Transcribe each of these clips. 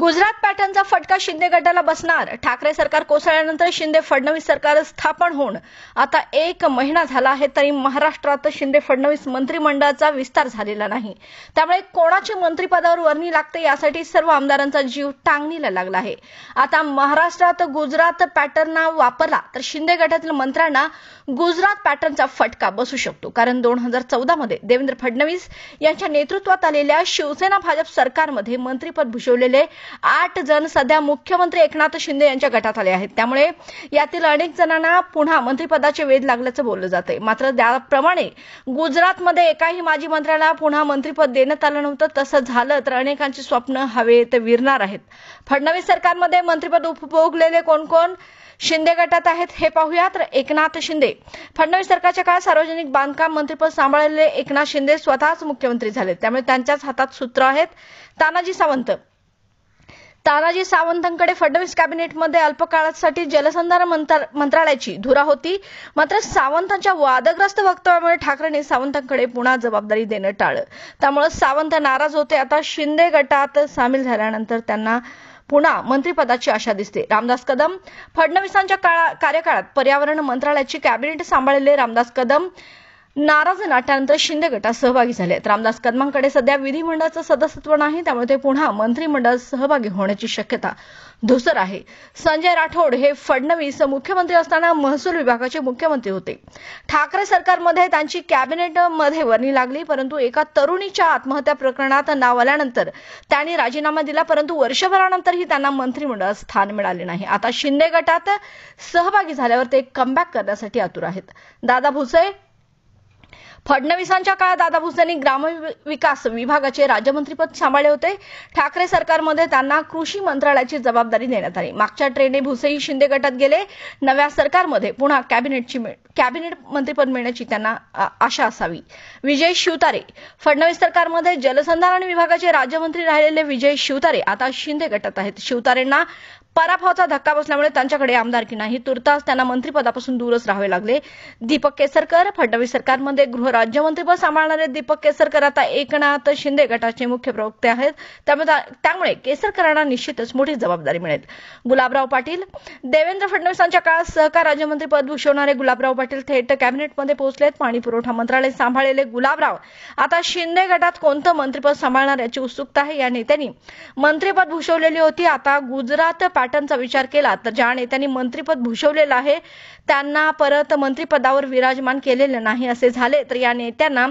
गुजरात पॅटर्नचा फटका शिंदे गटाला बसणार ठाकरे सरकार कोसळल्यानंतर शिंदे फडणवीस सरकार स्थापन होऊन आता एक महिना झाला आहे तरी महाराष्ट्रात शिंदे फडणवीस मंत्रिमंडळाचा विस्तार झालेला नाही त्यामुळे कोणाची मंत्रिपदावर वर्णी लागते यासाठी सर्व आमदारांचा जीव टांगणीला लागला आहे आता महाराष्ट्रात गुजरात पॅटर्न वापरला तर शिंदे गटातील मंत्र्यांना गुजरात पॅटर्नचा फटका बसू शकतो कारण दोन हजार चौदामध्ये देवेंद्र फडणवीस यांच्या नेतृत्वात आलेल्या शिवसेना भाजप सरकारमध्ये मंत्रिपद भूषवलेले आठ जण सध्या मुख्यमंत्री एकनाथ शिंदे यांच्या गटात आले आहेत त्यामुळे यातील अनेक जणांना पुन्हा मंत्रिपदाचे वेध लागल्याचं बोललं आहे मात्र त्याप्रमाणे गुजरातमध्ये एकाही माजी मंत्र्याला पुन्हा मंत्रिपद देण्यात आलं नव्हतं तसं झालं तर अनेकांची स्वप्न हवेत विरणार आहेत फडणवीस सरकारमध्ये मंत्रिपद उपभोगलेले कोण कोण शिंदे गटात आहेत हे पाहूया तर एकनाथ शिंदे फडणवीस सरकारच्या काळात सार्वजनिक बांधकाम मंत्रिपद सांभाळलेले एकनाथ शिंदे स्वतःच मुख्यमंत्री झाले त्यामुळे त्यांच्याच हातात सूत्र आहेत तानाजी सावंत तानाजी सावंतांकडे फडणवीस कॅबिनेटमध्ये अल्पकाळासाठी जलसंधारण मंत्रालयाची धुरा होती मात्र सावंतांच्या वादग्रस्त वक्तव्यामुळे ठाकरेंनी सावंतांकडे पुन्हा जबाबदारी देणं टाळलं त्यामुळे सावंत नाराज होते आता शिंदे गटात सामील झाल्यानंतर त्यांना पुन्हा मंत्रिपदाची आशा दिसते रामदास कदम फडणवीसांच्या कार्यकाळात पर्यावरण मंत्रालयाची कॅबिनेट सांभाळले रामदास कदम नाराज नाट्यानंतर शिंदे गटात सहभागी झालेत रामदास कदमांकडे सध्या विधीमंडळाचं सदस्यत्व नाही त्यामुळे ते पुन्हा मंत्रिमंडळात सहभागी होण्याची शक्यता धुसर आहे संजय राठोड हे फडणवीस मुख्यमंत्री असताना महसूल विभागाचे मुख्यमंत्री होते ठाकरे सरकारमध्ये त्यांची कॅबिनेटमध्ये वर्णी लागली परंतु एका तरुणीच्या आत्महत्या प्रकरणात नाव आल्यानंतर त्यांनी राजीनामा दिला परंतु वर्षभरानंतरही त्यांना मंत्रिमंडळात स्थान मिळाले नाही आता शिंदे गटात सहभागी झाल्यावर ते कमबॅक करण्यासाठी आतुर आहेत दादा भुसे फडणवीसांच्या काळात दादा भुसेंनी ग्रामविकास विभागाचे राज्यमंत्रीपद सांभाळले होते ठाकरे सरकारमध्ये त्यांना कृषी मंत्रालयाची जबाबदारी देण्यात आली मागच्या ट्रेने भुसेही शिंदे गटात गेले नव्या सरकारमध्ये पुन्हा कॅबिनेटची कॅबिनेट मंत्रीपद मिळण्याची त्यांना आशा असावी विजय शिवतारे फडणवीस सरकारमध्ये जलसंधारण विभागाचे राज्यमंत्री राहिलेले विजय शिवतारे आता शिंदे गटात आहेत शिवतारेंना पराभवाचा धक्का बसल्यामुळे त्यांच्याकडे आमदारकी नाही तुर्तास त्यांना मंत्रीपदापासून दूरच राहावे लागले दीपक केसरकर फडणवीस सरकारमध्ये गृहराज्यमंत्रीपद सांभाळणारे दीपक केसरकर आता एकनाथ शिंदे गटाचे मुख्य प्रवक्ते आहेत त्यामुळे केसरकरांना निश्चितच मोठी जबाबदारी मिळेल गुलाबराव पाटील देवेंद्र फडणवीसांच्या काळात सहकार राज्यमंत्री पद भूषवणारे गुलाबराव पाटील थेट कॅबिनेटमध्ये पोहोचलेत पाणी पुरवठा मंत्रालय सांभाळलेले गुलाबराव आता शिंदे गटात कोणतं मंत्रिपद सांभाळणार याची उत्सुकता आहे या नेत्यांनी मंत्रीपद भूषवलेली होती आता गुजरात पॅटर्नचा विचार केला तर ज्या नेत्यांनी मंत्रीपद भूषवलेलं आहे त्यांना परत मंत्रीपदावर विराजमान केलेलं नाही असे झाले तर या नेत्यांना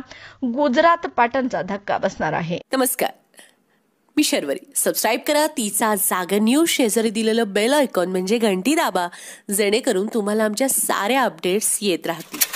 गुजरात पॅटर्नचा धक्का बसणार आहे नमस्कार मी शर्वरी सबस्क्राईब करा तिचा जागर न्यूज शेजारी दिलेलं बेल आयकॉन म्हणजे घंटी दाबा जेणेकरून तुम्हाला आमच्या साऱ्या अपडेट्स येत राहतील